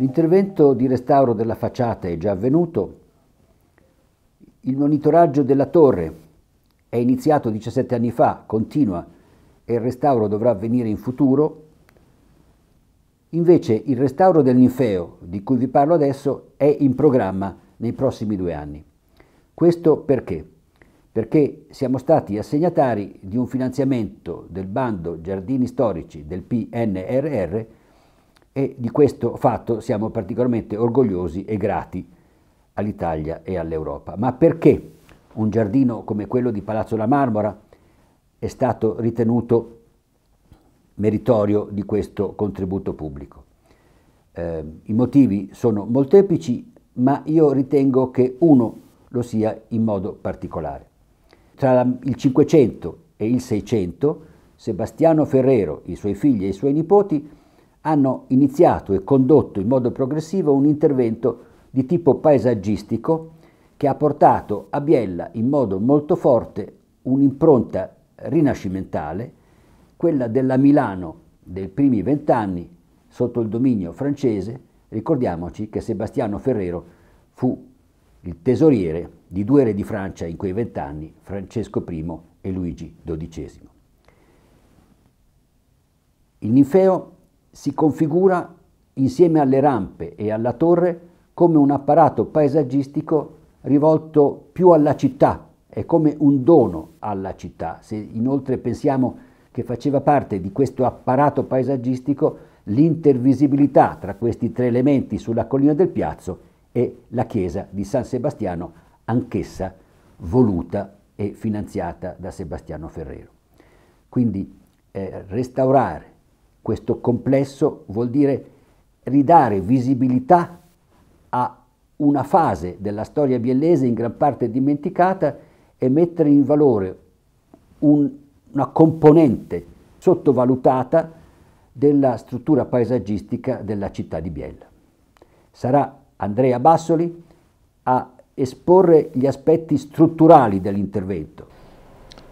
L'intervento di restauro della facciata è già avvenuto, il monitoraggio della torre è iniziato 17 anni fa, continua e il restauro dovrà avvenire in futuro. Invece il restauro del ninfeo, di cui vi parlo adesso, è in programma nei prossimi due anni. Questo perché? Perché siamo stati assegnatari di un finanziamento del bando Giardini Storici del PNRR e di questo fatto siamo particolarmente orgogliosi e grati all'Italia e all'Europa. Ma perché un giardino come quello di Palazzo La Marmora è stato ritenuto meritorio di questo contributo pubblico? Eh, I motivi sono molteplici, ma io ritengo che uno lo sia in modo particolare. Tra il 500 e il 600 Sebastiano Ferrero, i suoi figli e i suoi nipoti hanno iniziato e condotto in modo progressivo un intervento di tipo paesaggistico che ha portato a Biella in modo molto forte un'impronta rinascimentale, quella della Milano dei primi vent'anni sotto il dominio francese. Ricordiamoci che Sebastiano Ferrero fu il tesoriere di due re di Francia in quei vent'anni, Francesco I e Luigi XII. Il ninfeo si configura insieme alle rampe e alla torre come un apparato paesaggistico rivolto più alla città, è come un dono alla città. Se inoltre pensiamo che faceva parte di questo apparato paesaggistico l'intervisibilità tra questi tre elementi sulla collina del piazzo e la chiesa di San Sebastiano, anch'essa voluta e finanziata da Sebastiano Ferrero. Quindi eh, restaurare questo complesso vuol dire ridare visibilità a una fase della storia biellese in gran parte dimenticata e mettere in valore un, una componente sottovalutata della struttura paesaggistica della città di Biella. Sarà Andrea Bassoli a esporre gli aspetti strutturali dell'intervento.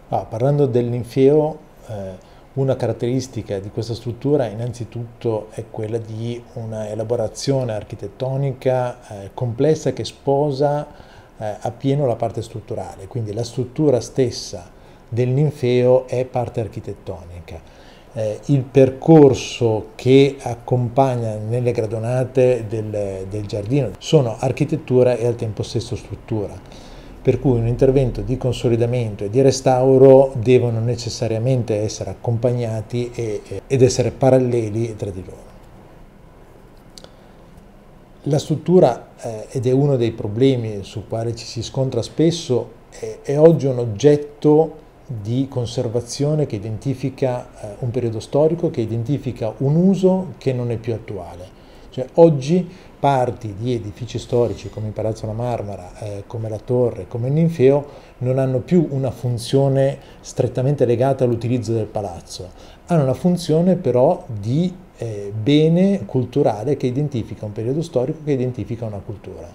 Ah, parlando dell'infieo, eh una caratteristica di questa struttura innanzitutto è quella di una elaborazione architettonica eh, complessa che sposa eh, appieno la parte strutturale, quindi la struttura stessa del ninfeo è parte architettonica. Eh, il percorso che accompagna nelle gradonate del, del giardino sono architettura e al tempo stesso struttura per cui un intervento di consolidamento e di restauro devono necessariamente essere accompagnati e, eh, ed essere paralleli tra di loro. La struttura, eh, ed è uno dei problemi su quale ci si scontra spesso, è, è oggi un oggetto di conservazione che identifica eh, un periodo storico, che identifica un uso che non è più attuale. Cioè, oggi parti di edifici storici come il Palazzo La Marmara, eh, come la Torre, come il Ninfeo, non hanno più una funzione strettamente legata all'utilizzo del palazzo, hanno una funzione però di eh, bene culturale che identifica un periodo storico, che identifica una cultura.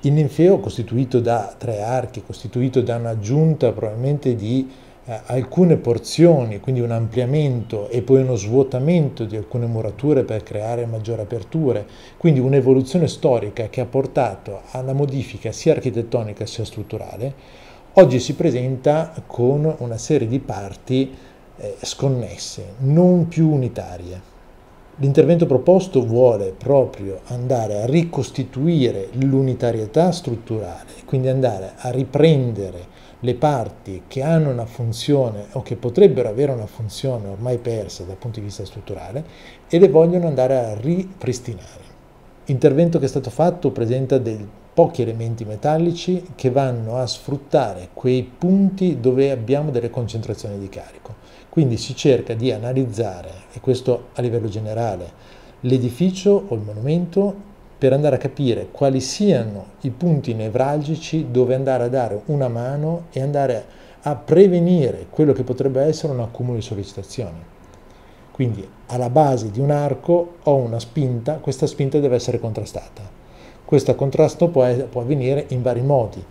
Il ninfeo, costituito da tre archi, costituito da un'aggiunta probabilmente di eh, alcune porzioni, quindi un ampliamento e poi uno svuotamento di alcune murature per creare maggiori aperture, quindi un'evoluzione storica che ha portato alla modifica sia architettonica sia strutturale, oggi si presenta con una serie di parti eh, sconnesse, non più unitarie. L'intervento proposto vuole proprio andare a ricostituire l'unitarietà strutturale, quindi andare a riprendere le parti che hanno una funzione o che potrebbero avere una funzione ormai persa dal punto di vista strutturale e le vogliono andare a ripristinare. L'intervento che è stato fatto presenta dei pochi elementi metallici che vanno a sfruttare quei punti dove abbiamo delle concentrazioni di carico. Quindi si cerca di analizzare, e questo a livello generale, l'edificio o il monumento per andare a capire quali siano i punti nevralgici dove andare a dare una mano e andare a prevenire quello che potrebbe essere un accumulo di sollecitazioni. Quindi alla base di un arco ho una spinta, questa spinta deve essere contrastata. Questo contrasto può, può avvenire in vari modi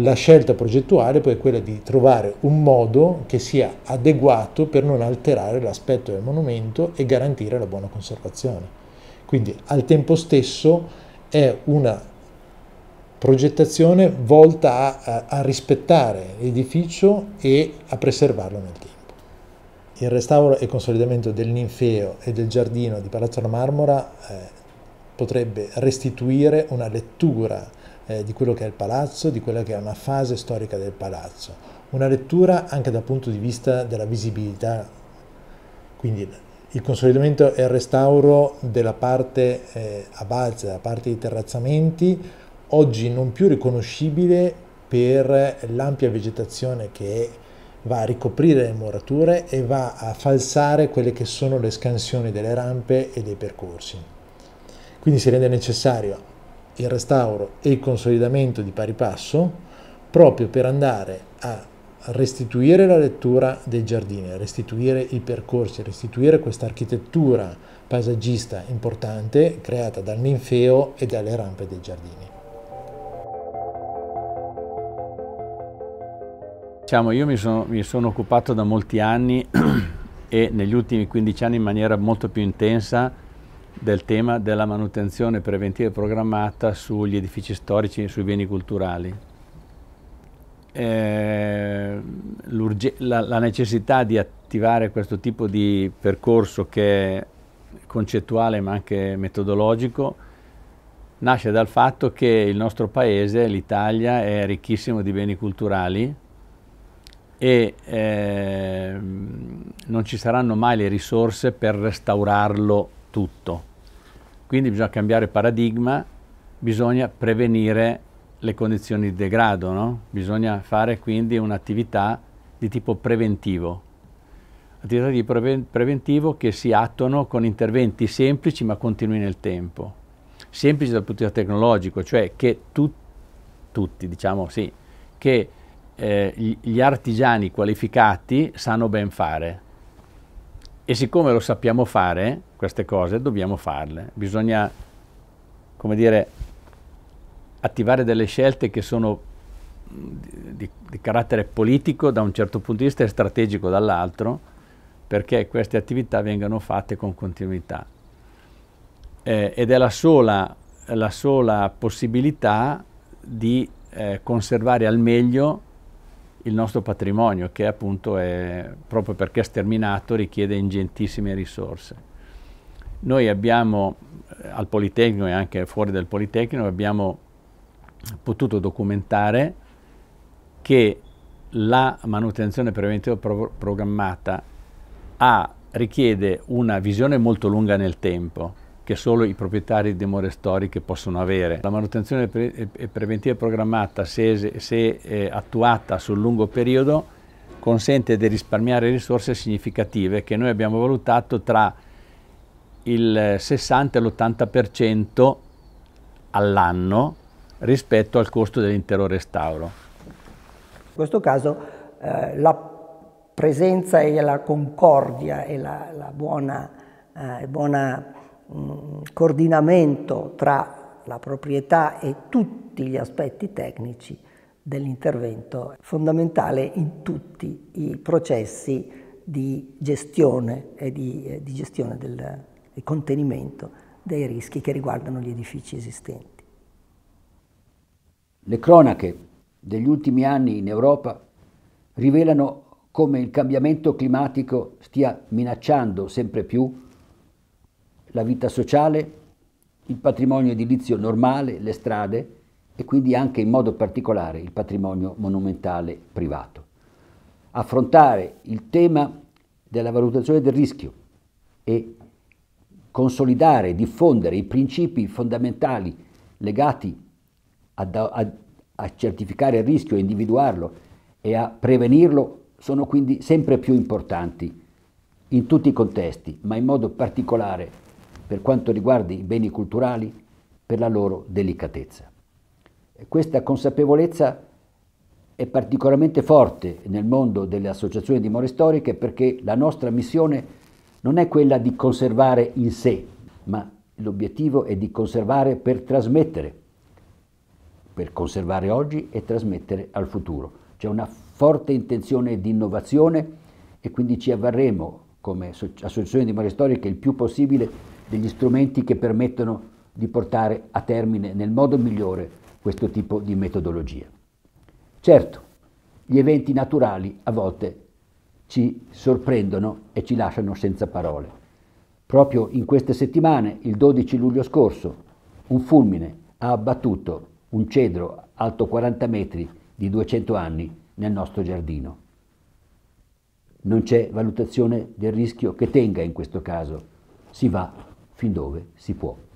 la scelta progettuale poi è quella di trovare un modo che sia adeguato per non alterare l'aspetto del monumento e garantire la buona conservazione. Quindi al tempo stesso è una progettazione volta a, a, rispettare l'edificio e a preservarlo nel tempo. Il restauro e consolidamento del ninfeo e del giardino di Palazzo alla Marmora eh, potrebbe restituire una lettura eh, di quello che è il palazzo, di quella che è una fase storica del palazzo. Una lettura anche dal punto di vista della visibilità, quindi il consolidamento e il restauro della parte eh, a balza, della parte di terrazzamenti, oggi non più riconoscibile per l'ampia vegetazione che va a ricoprire le murature e va a falsare quelle che sono le scansioni delle rampe e dei percorsi. Quindi si rende necessario il restauro e il consolidamento di pari passo proprio per andare a restituire la lettura del giardino, restituire i percorsi, restituire questa architettura paesaggista importante creata dal ninfeo e dalle rampe dei giardini. Diciamo, io mi sono, mi sono occupato da molti anni e negli ultimi 15 anni in maniera molto più intensa del tema della manutenzione preventiva e programmata sugli edifici storici e sui beni culturali. Eh, la, la, necessità di attivare questo tipo di percorso che è concettuale ma anche metodologico nasce dal fatto che il nostro paese, l'Italia, è ricchissimo di beni culturali e eh, non ci saranno mai le risorse per restaurarlo tutto quindi bisogna cambiare paradigma, bisogna prevenire le condizioni di degrado, no? bisogna fare quindi un'attività di tipo preventivo. Attività di preven preventivo che si attuano con interventi semplici ma continui nel tempo. Semplici dal punto di vista tecnologico, cioè che tu tutti, diciamo sì, che eh, gli artigiani qualificati sanno ben fare e siccome lo sappiamo fare, queste cose, dobbiamo farle. Bisogna, come dire, attivare delle scelte che sono mm, di, di carattere politico da un certo punto di vista e strategico dall'altro, perché queste attività vengano fatte con continuità. Eh, ed è la sola, la sola possibilità di eh, conservare al meglio il nostro patrimonio che appunto è, proprio perché sterminato richiede ingentissime risorse. Noi abbiamo eh, al Politecnico e anche fuori dal Politecnico abbiamo potuto documentare che la manutenzione preventiva pro programmata ha, richiede una visione molto lunga nel tempo che solo i proprietari di more storiche possono avere. La manutenzione pre preventiva programmata, se, se eh, attuata sul lungo periodo, consente di risparmiare risorse significative che noi abbiamo valutato tra il 60 e l'80% all'anno rispetto al costo dell'intero restauro. In questo caso eh, la presenza e la concordia e la, la buona, eh, buona coordinamento tra la proprietà e tutti gli aspetti tecnici dell'intervento fondamentale in tutti i processi di gestione e di, eh, di gestione del, del contenimento dei rischi che riguardano gli edifici esistenti. Le cronache degli ultimi anni in Europa rivelano come il cambiamento climatico stia minacciando sempre più la vita sociale, il patrimonio edilizio normale, le strade e quindi anche in modo particolare il patrimonio monumentale privato. Affrontare il tema della valutazione del rischio e consolidare diffondere i principi fondamentali legati a, a, a certificare il rischio, a individuarlo e a prevenirlo sono quindi sempre più importanti in tutti i contesti, ma in modo particolare per quanto riguarda i beni culturali per la loro delicatezza. questa consapevolezza è particolarmente forte nel mondo delle associazioni di more storiche perché la nostra missione non è quella di conservare in sé, ma l'obiettivo è di conservare per trasmettere, per conservare oggi e trasmettere al futuro. C'è una forte intenzione di innovazione e quindi ci avverremo come associazione di more storiche il più possibile degli strumenti che permettono di portare a termine nel modo migliore questo tipo di metodologia. Certo, gli eventi naturali a volte ci sorprendono e ci lasciano senza parole. Proprio in queste settimane, il 12 luglio scorso, un fulmine ha abbattuto un cedro alto 40 metri di 200 anni nel nostro giardino. Non c'è valutazione del rischio che tenga in questo caso, si va fin dove si può.